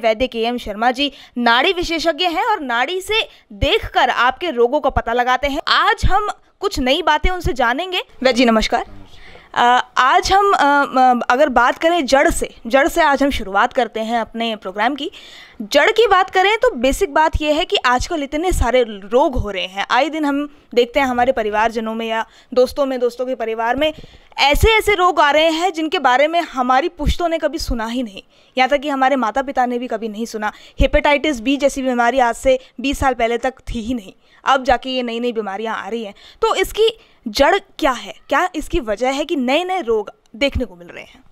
वैद्य के एम शर्मा जी नाड़ी विशेषज्ञ हैं और नाड़ी से देखकर आपके रोगों का पता लगाते हैं आज हम कुछ नई बातें उनसे जानेंगे वैद्य जी नमस्कार आज हम अगर बात करें जड़ से जड़ से आज हम शुरुआत करते हैं अपने प्रोग्राम की जड़ की बात करें तो बेसिक बात यह है कि आजकल इतने सारे रोग हो रहे हैं आए दिन हम देखते हैं हमारे परिवारजनों में या दोस्तों में दोस्तों के परिवार में ऐसे ऐसे रोग आ रहे हैं जिनके बारे में हमारी पुश्तों ने कभी सुना ही नहीं यहाँ तक कि हमारे माता पिता ने भी कभी नहीं सुना हेपेटाइटिस बी जैसी बीमारी आज से बीस साल पहले तक थी ही नहीं अब जाके ये नई नई बीमारियाँ आ रही हैं तो इसकी जड़ क्या है क्या इसकी वजह है कि नए नए रोग देखने को मिल रहे हैं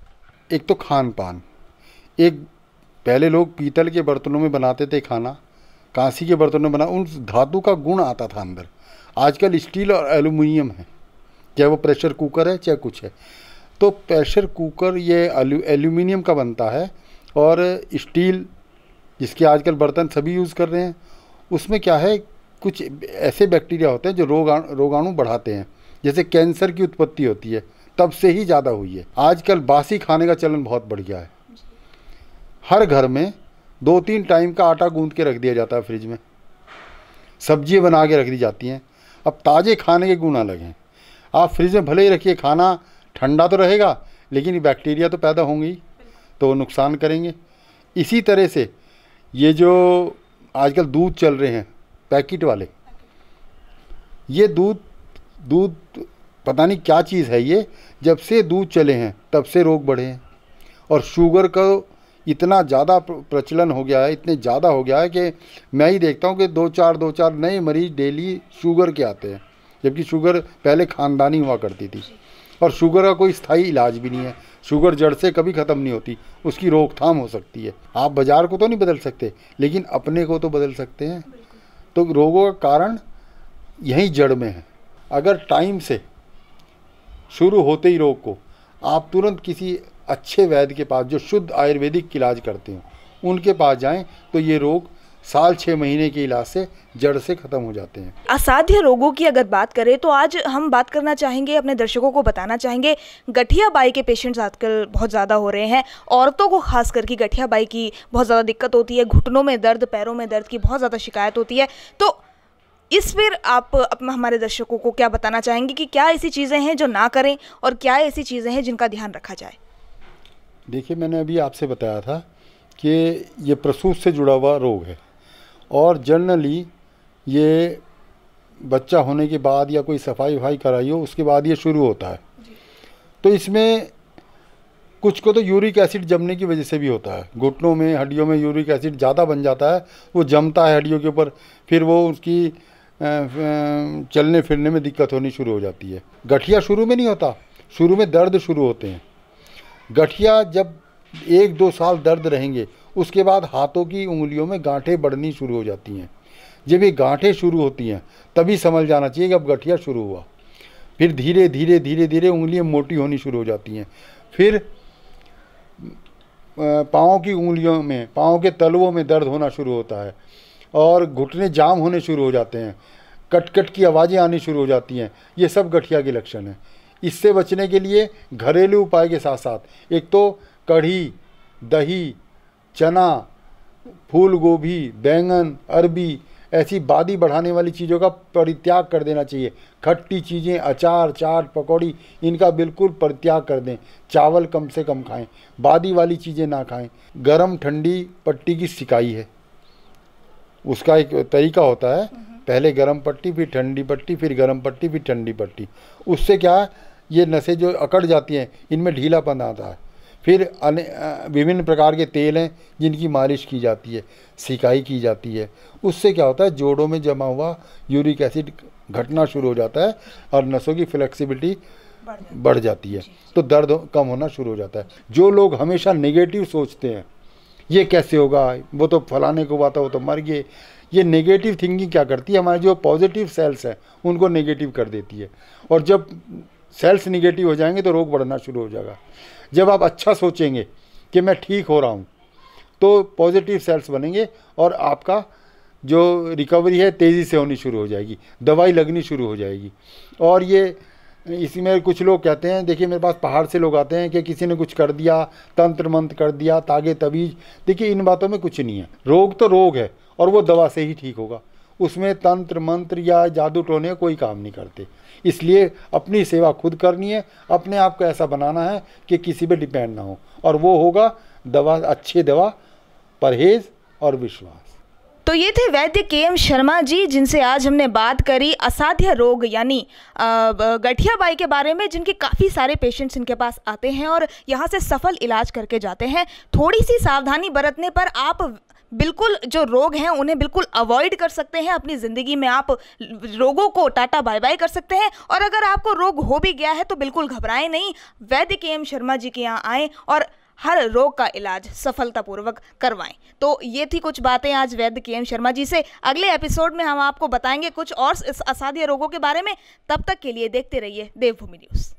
एक तो खान पान एक पहले लोग पीतल के बर्तनों में बनाते थे खाना कांसी के बर्तनों में बना उन धातु का गुण आता था अंदर आजकल स्टील और एलुमिनियम है चाहे वो प्रेशर कुकर है चाहे कुछ है तो प्रेशर कुकर ये एल्यूमिनियम का बनता है और स्टील जिसके आजकल बर्तन सभी यूज़ कर रहे हैं उसमें क्या है कुछ ऐसे बैक्टीरिया होते हैं जो रोगाणु रोगाणु बढ़ाते हैं जैसे कैंसर की उत्पत्ति होती है तब से ही ज़्यादा हुई है आजकल बासी खाने का चलन बहुत बढ़ गया है हर घर में दो तीन टाइम का आटा गूंद के रख दिया जाता है फ्रिज में सब्जियाँ बना के रख दी जाती हैं अब ताज़े खाने के गुण अलग हैं आप फ्रिज में भले ही रखिए खाना ठंडा तो रहेगा लेकिन बैक्टीरिया तो पैदा होंगी तो वो नुकसान करेंगे इसी तरह से ये जो आजकल दूध चल रहे हैं पैकेट वाले ये दूध दूध पता नहीं क्या चीज़ है ये जब से दूध चले हैं तब से रोग बढ़े हैं और शुगर का इतना ज़्यादा प्रचलन हो गया है इतने ज़्यादा हो गया है कि मैं ही देखता हूँ कि दो चार दो चार नए मरीज डेली शुगर के आते हैं जबकि शुगर पहले ख़ानदानी हुआ करती थी और शुगर का कोई स्थायी इलाज भी नहीं है शुगर जड़ से कभी ख़त्म नहीं होती उसकी रोकथाम हो सकती है आप बाज़ार को तो नहीं बदल सकते लेकिन अपने को तो बदल सकते हैं तो रोगों का कारण यहीं जड़ में है अगर टाइम से शुरू होते ही रोग को आप तुरंत किसी अच्छे वैद्य के पास जो शुद्ध आयुर्वेदिक इलाज करते हैं उनके पास जाएं तो ये रोग साल छः महीने के इलाज से जड़ से ख़त्म हो जाते हैं असाध्य रोगों की अगर बात करें तो आज हम बात करना चाहेंगे अपने दर्शकों को बताना चाहेंगे गठिया बाई के पेशेंट्स आजकल बहुत ज़्यादा हो रहे हैं औरतों को खास करके गठिया बाई की बहुत ज़्यादा दिक्कत होती है घुटनों में दर्द पैरों में दर्द की बहुत ज़्यादा शिकायत होती है तो इस पर आप अपना हमारे दर्शकों को क्या बताना चाहेंगे कि क्या ऐसी चीज़ें हैं जो ना करें और क्या ऐसी चीज़ें हैं जिनका ध्यान रखा जाए देखिए मैंने अभी आपसे बताया था कि ये प्रसूत से जुड़ा हुआ रोग है और जनरली ये बच्चा होने के बाद या कोई सफाई वफाई कराई हो उसके बाद ये शुरू होता है तो इसमें कुछ को तो यूरिक एसिड जमने की वजह से भी होता है घुटनों में हड्डियों में यूरिक एसिड ज़्यादा बन जाता है वो जमता है हड्डियों के ऊपर फिर वो उसकी चलने फिरने में दिक्कत होनी शुरू हो जाती है गठिया शुरू में नहीं होता शुरू में दर्द शुरू होते हैं गठिया जब एक दो साल दर्द रहेंगे उसके बाद हाथों की उंगलियों में गांठें बढ़नी शुरू हो जाती हैं जब ये गांठें शुरू होती हैं तभी समझ जाना चाहिए कि अब गठिया शुरू हुआ फिर धीरे धीरे धीरे धीरे उंगलियां मोटी होनी शुरू हो जाती हैं फिर पाँव की उंगलियों में पाँव के तलवों में दर्द होना शुरू होता है और घुटने जाम होने शुरू हो जाते हैं कटकट कट की आवाज़ें आनी शुरू हो जाती हैं ये सब गठिया के लक्षण हैं इससे बचने के लिए घरेलू उपाय के साथ साथ एक तो कढ़ी दही चना फूल गोभी बैंगन अरबी ऐसी बादी बढ़ाने वाली चीज़ों का परित्याग कर देना चाहिए खट्टी चीज़ें अचार चाट पकौड़ी इनका बिल्कुल परित्याग कर दें चावल कम से कम खाएं बादी वाली चीज़ें ना खाएं गरम ठंडी पट्टी की सिकाई है उसका एक तरीका होता है पहले गर्म पट्टी फिर ठंडी पट्टी फिर गर्म पट्टी फिर ठंडी पट्टी उससे क्या है ये नशे जो अकड़ जाती हैं इनमें ढीलापन आता है फिर विभिन्न प्रकार के तेल हैं जिनकी मालिश की जाती है सिकाई की जाती है उससे क्या होता है जोड़ों में जमा हुआ यूरिक एसिड घटना शुरू हो जाता है और नसों की फ्लेक्सिबिलिटी बढ़ जाती है तो दर्द कम होना शुरू हो जाता है जो लोग हमेशा नेगेटिव सोचते हैं ये कैसे होगा वो तो फलाने को बात है वो तो मर गए ये नेगेटिव थिंकिंग क्या करती है हमारे जो पॉजिटिव सेल्स हैं उनको नेगेटिव कर देती है और जब सेल्स नेगेटिव हो जाएंगे तो रोग बढ़ना शुरू हो जाएगा जब आप अच्छा सोचेंगे कि मैं ठीक हो रहा हूँ तो पॉजिटिव सेल्स बनेंगे और आपका जो रिकवरी है तेज़ी से होनी शुरू हो जाएगी दवाई लगनी शुरू हो जाएगी और ये इसी में कुछ लोग कहते हैं देखिए मेरे पास पहाड़ से लोग आते हैं कि किसी ने कुछ कर दिया तंत्र मंत्र कर दिया तागे तवीज देखिए इन बातों में कुछ नहीं है रोग तो रोग है और वो दवा से ही ठीक होगा उसमें तंत्र मंत्र या जादू टोने कोई काम नहीं करते इसलिए अपनी सेवा खुद करनी है अपने आप को ऐसा बनाना है कि किसी पर डिपेंड ना हो और वो होगा दवा अच्छी दवा परहेज़ और विश्वास तो ये थे वैद्य के एम शर्मा जी जिनसे आज हमने बात करी असाध्य रोग यानी गठिया बाई के बारे में जिनके काफ़ी सारे पेशेंट्स इनके पास आते हैं और यहाँ से सफल इलाज करके जाते हैं थोड़ी सी सावधानी बरतने पर आप बिल्कुल जो रोग हैं उन्हें बिल्कुल अवॉइड कर सकते हैं अपनी ज़िंदगी में आप रोगों को टाटा बाय बाय कर सकते हैं और अगर आपको रोग हो भी गया है तो बिल्कुल घबराएं नहीं वैद्य के एम शर्मा जी के यहाँ आएँ और हर रोग का इलाज सफलतापूर्वक करवाएं तो ये थी कुछ बातें आज वैद्य के एम शर्मा जी से अगले एपिसोड में हम आपको बताएंगे कुछ और असाध्य रोगों के बारे में तब तक के लिए देखते रहिए देवभूमि न्यूज़